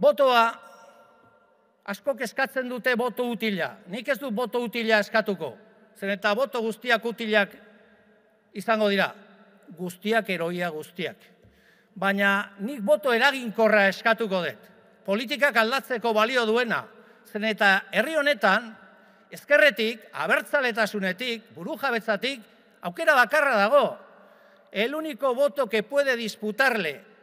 Botoa, askok eskatzen dute boto utila. Nik ez du boto utila eskatuko. zen eta boto guztiak utilak izango dira. Guztiak eroia guztiak. Baina nik boto eraginkorra eskatuko dut. Politikak aldatzeko balio duena. zen eta herri honetan, ezkerretik, abertzaletasunetik, burujabetzatik, aukera bakarra dago. El único boto que puede disputarle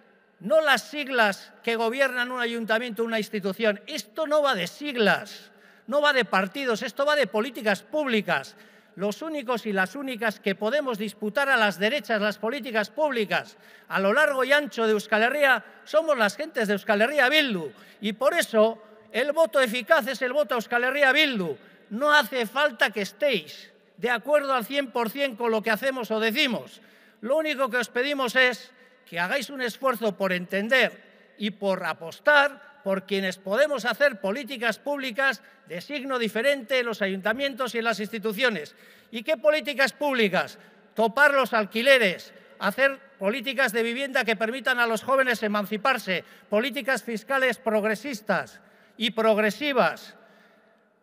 no las siglas que gobiernan un ayuntamiento o una institución. Esto no va de siglas, no va de partidos, esto va de políticas públicas. Los únicos y las únicas que podemos disputar a las derechas las políticas públicas a lo largo y ancho de Euskal Herria somos las gentes de Euskal Herria Bildu. Y por eso el voto eficaz es el voto a Euskal Herria Bildu. No hace falta que estéis de acuerdo al 100% con lo que hacemos o decimos. Lo único que os pedimos es que hagáis un esfuerzo por entender y por apostar por quienes podemos hacer políticas públicas de signo diferente en los ayuntamientos y en las instituciones. ¿Y qué políticas públicas? Topar los alquileres, hacer políticas de vivienda que permitan a los jóvenes emanciparse, políticas fiscales progresistas y progresivas,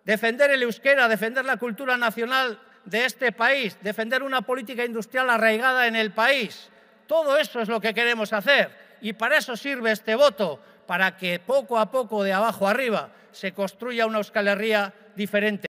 defender el euskera, defender la cultura nacional de este país, defender una política industrial arraigada en el país, todo eso es lo que queremos hacer y para eso sirve este voto, para que poco a poco, de abajo arriba, se construya una Euskal diferente.